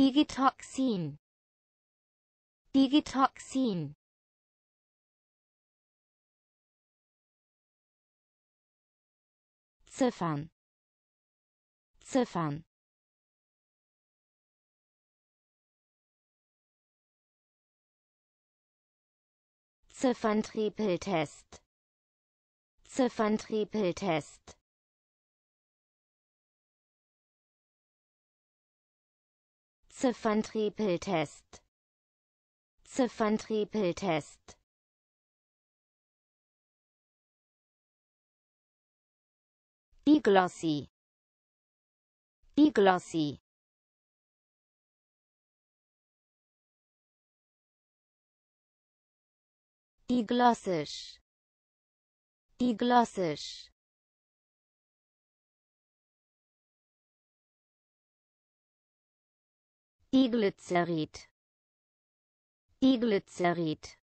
Digitoxin Digitoxin Ziffern Ziffern Zifferntriebeltest Zifferntriebeltest Zifferntriepeltest Zifferntriepeltest Die Glossy Die Glossy Die Glossisch Die Glossisch Iglycerid Iglycerid